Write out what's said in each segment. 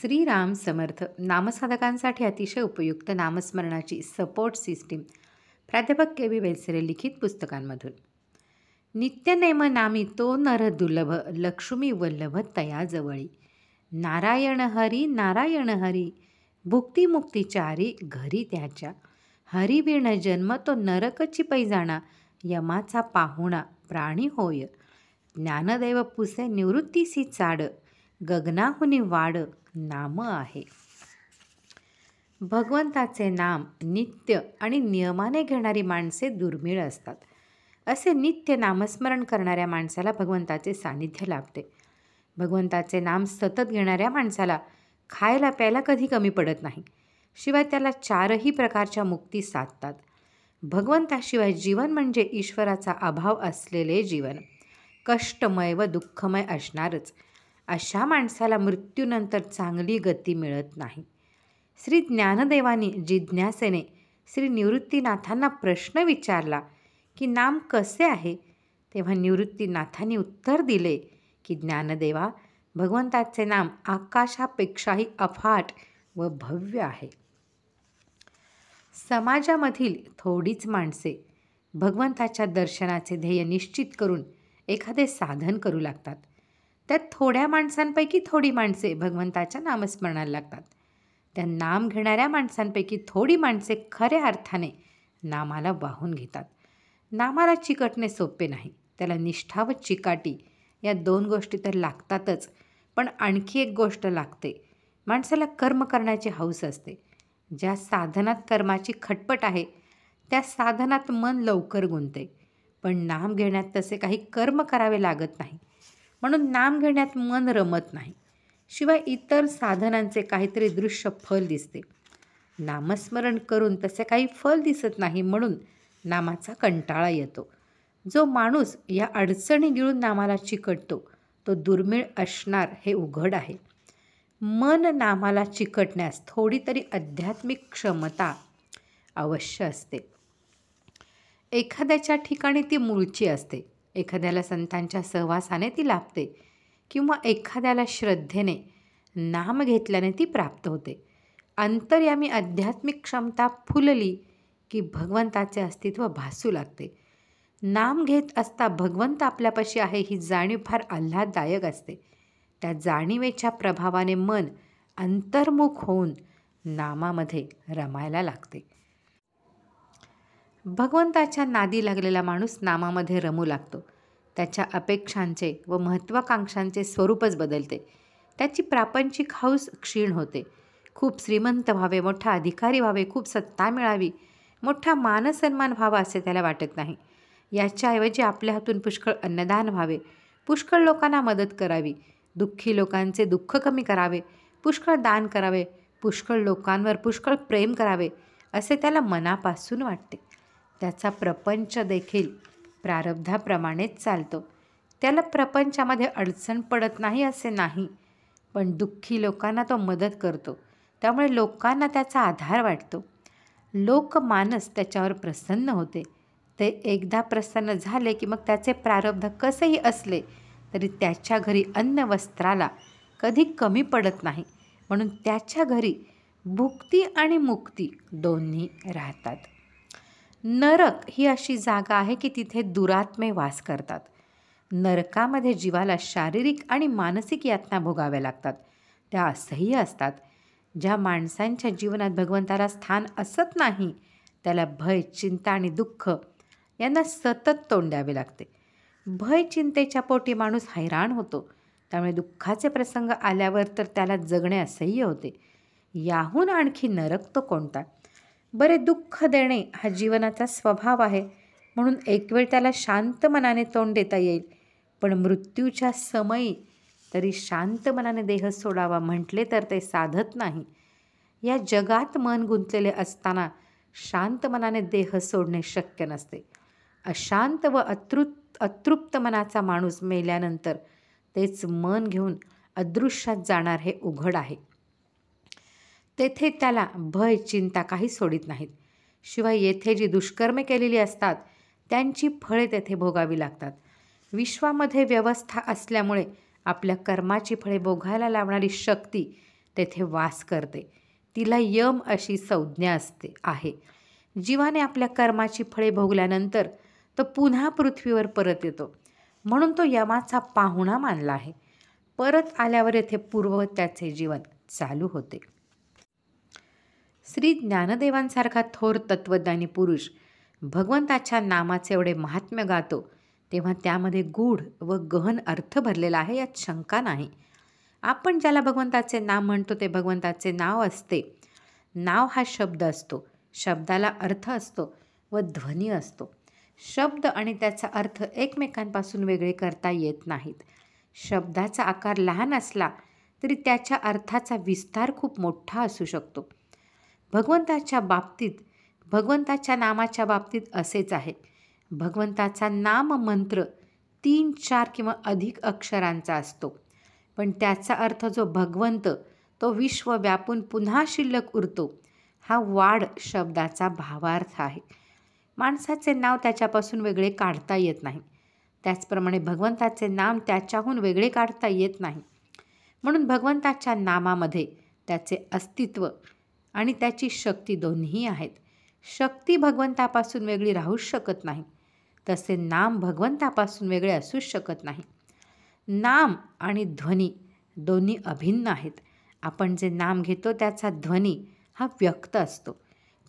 श्रीराम समर्थ नामसाधकांसाठी अतिशय उपयुक्त नामस्मरणाची support system प्राध्यापक के बी वेलसरे लिखित पुस्तकांमधून नित्यनेम नामी तो नर दुर्लभ लक्ष्मी वल्लभ तया जवळी नारायण हरी नारायण हरी भुक्तिमुक्तीचारी घरी त्याच्या हरिवीण जन्म तो नरकची पैजाणा यमाचा पाहुणा प्राणी होय ज्ञानदैव पुसे निवृत्तीसी चाड गगनाहुनी वाड नाम आहे भगवंताचे नाम नित्य आणि नियमाने घेणारी माणसे दुर्मिळ असतात असे नित्य नामस्मरण करणाऱ्या माणसाला भगवंताचे सानिध्य लाभते भगवंताचे नाम सतत घेणाऱ्या माणसाला खायला प्यायला कधी कमी पडत नाही शिवाय त्याला चारही प्रकारच्या मुक्ती साधतात भगवंताशिवाय जीवन म्हणजे ईश्वराचा अभाव असलेले जीवन कष्टमय व दुःखमय असणारच अशा माणसाला मृत्यूनंतर चांगली गती मिळत नाही श्री ज्ञानदेवानी जिज्ञासेने श्री निवृत्तीनाथांना प्रश्न विचारला की नाम कसे आहे तेव्हा निवृत्तीनाथांनी उत्तर दिले की ज्ञानदेवा भगवंताचे नाम आकाशापेक्षाही अफाट व भव्य आहे समाजामधील थोडीच माणसे भगवंताच्या दर्शनाचे ध्येय निश्चित करून एखादे साधन करू लागतात त्या थोड्या माणसांपैकी थोडी माणसे भगवंताच्या नामस्मरणाला लागतात त्या नाम घेणाऱ्या माणसांपैकी थोडी माणसे खऱ्या अर्थाने नामाला वाहून घेतात नामाला चिकटणे सोपे नाही त्याला निष्ठा व चिकाटी या दोन गोष्टी तर लागतातच पण आणखी एक गोष्ट लागते माणसाला कर्म करण्याची हौस असते ज्या साधनात कर्माची खटपट आहे त्या साधनात मन लवकर गुंतते पण नाम घेण्यात तसे काही कर्म करावे लागत नाही म्हणून नाम घेण्यात मन रमत नाही शिवाय इतर साधनांचे काहीतरी दृश्य फल दिसते नामस्मरण करून तसे काही फल दिसत नाही म्हणून नामाचा कंटाळा येतो जो माणूस या अडचणी गिळून नामाला चिकटतो तो दुर्मिळ असणार हे उघड आहे मन नामाला चिकटण्यास थोडी तरी आध्यात्मिक क्षमता अवश्य असते एखाद्याच्या ठिकाणी ती मूळची असते एखाद्याला संतांच्या सहवासाने ती लाभते किंवा एखाद्याला श्रद्धेने नाम घेतल्याने ती प्राप्त होते अंतर्यामी आध्यात्मिक क्षमता फुलली की भगवंताचे अस्तित्व भासू लागते नाम घेत असता भगवंत आपल्यापाशी आहे ही जाणीव फार आल्हाददायक असते त्या जाणीवेच्या प्रभावाने मन अंतर्मुख होऊन नामामध्ये रमायला लागते भगवंताच्या नादी लागलेला माणूस नामामध्ये रमू लागतो त्याच्या अपेक्षांचे व महत्त्वाकांक्षांचे स्वरूपच बदलते त्याची प्रापंचिक हाऊस क्षीण होते खूप श्रीमंत व्हावे मोठा अधिकारी व्हावे खूप सत्ता मिळावी मोठा मानसन्मान व्हावा असे त्याला वाटत नाही याच्याऐवजी आपल्या हातून पुष्कळ अन्नदान व्हावे पुष्कळ लोकांना मदत करावी दुःखी लोकांचे दुःख कमी करावे पुष्कळ दान करावे पुष्कळ लोकांवर पुष्कळ प्रेम करावे असे त्याला मनापासून वाटते त्याचा प्रपंच देखील प्रारब्धाप्रमाणेच चालतो त्याला प्रपंचामध्ये अडचण पडत नाही असे नाही पण दुःखी लोकांना तो मदत करतो त्यामुळे लोकांना त्याचा आधार वाटतो लोकमानस त्याच्यावर प्रसन्न होते ते एकदा प्रसन्न झाले की मग त्याचे प्रारब्ध कसेही असले तरी त्याच्या घरी अन्न वस्त्राला कधी कमी पडत नाही म्हणून त्याच्या घरी भुक्ती आणि मुक्ती दोन्ही राहतात नरक ही अशी जागा आहे की तिथे दुरात्मे वास करतात नरकामध्ये जीवाला शारीरिक आणि मानसिक यातना भोगाव्या लागतात त्या असह्य असतात ज्या माणसांच्या जीवनात भगवंताला स्थान असत नाही त्याला भय चिंता आणि दुःख यांना सतत तोंड द्यावे लागते भय चिंतेच्या पोटी माणूस हैराण होतो त्यामुळे दुःखाचे प्रसंग आल्यावर तर त्याला जगणे असह्य होते याहून आणखी नरक तो कोणता बरे दुःख देणे हा जीवनाचा स्वभाव आहे म्हणून एक वेळ त्याला शांत मनाने तोंड देता येईल पण मृत्यूच्या समयी तरी शांत मनाने देह सोडावा म्हटले तर ते साधत नाही या जगात मन गुंतलेले असताना शांत मनाने देह सोडणे शक्य नसते अशांत व अतृत अतृप्त मनाचा माणूस मेल्यानंतर तेच मन घेऊन अदृश्यात जाणार हे उघड आहे तेथे त्याला भय चिंता काही सोडित नाहीत शिवाय येथे जी दुष्कर्मे केलेली असतात त्यांची फळे तेथे भोगावी लागतात विश्वामध्ये व्यवस्था असल्यामुळे आपल्या कर्माची फळे भोगायला लावणारी शक्ती तेथे वास करते तिला यम अशी संज्ञा असते आहे जीवाने आपल्या कर्माची फळे भोगल्यानंतर तो पुन्हा पृथ्वीवर परत येतो म्हणून तो यमाचा पाहुणा मानला आहे परत आल्यावर येथे पूर्व त्याचे जीवन चालू होते श्री ज्ञानदेवांसारखा थोर तत्त्वज्ञानी पुरुष भगवंताच्या नामाचे एवढे महात्म्य गातो तेव्हा त्यामध्ये गूढ व गहन अर्थ भरलेला आहे यात शंका नाही आपण ज्याला भगवंताचे नाम म्हणतो ते भगवंताचे नाव असते नाव हा शब्द असतो शब्दाला अर्थ असतो व ध्वनी असतो शब्द आणि त्याचा अर्थ एकमेकांपासून वेगळे करता येत नाहीत शब्दाचा आकार लहान असला तरी त्याच्या अर्थाचा विस्तार खूप मोठा असू शकतो भगवंताच्या बाबतीत भगवंताच्या नामाच्या बाबतीत असेच आहे भगवंताचा नाम मंत्र तीन चार किंवा अधिक अक्षरांचा असतो पण त्याचा अर्थ जो भगवंत तो विश्व व्यापून पुन्हा शिल्लक उरतो हा वाढ शब्दाचा भावार्थ आहे माणसाचे नाव त्याच्यापासून वेगळे काढता येत नाही त्याचप्रमाणे भगवंताचे नाम त्याच्याहून वेगळे काढता येत नाही म्हणून भगवंताच्या नामामध्ये त्याचे अस्तित्व आणि त्याची शक्ती दोन्ही आहेत शक्ती भगवंतापासून वेगळी राहूच शकत नाही तसे नाम भगवंतापासून वेगळे असूच शकत नाही नाम आणि ध्वनी दोन्ही अभिन्न आहेत आपण जे नाम घेतो त्याचा ध्वनी हा व्यक्त असतो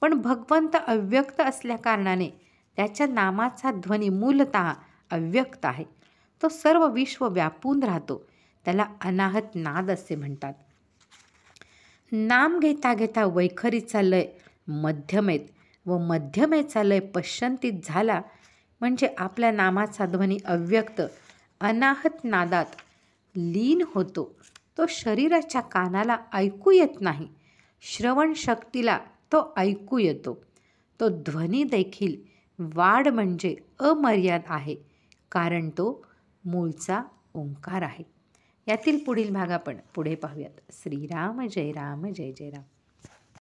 पण भगवंत अव्यक्त असल्याकारणाने त्याच्या नामाचा ध्वनी मूलत अव्यक्त आहे तो सर्व विश्व व्यापून राहतो त्याला अनाहत नाद असे म्हणतात नाम घेता घेता वैखरीचा लय मध्यमेत व मध्यमेचा लय पश्चंतीत झाला म्हणजे आपल्या नामाचा ध्वनी अव्यक्त अनाहत नादात लीन होतो तो शरीराच्या कानाला ऐकू येत नाही श्रवण शक्तीला तो ऐकू येतो तो ध्वनी देखील वाढ म्हणजे अमर्याद आहे कारण तो मूळचा ओंकार आहे यातील पुढील भाग आपण पुढे पाहूयात श्रीराम जय राम जय जय राम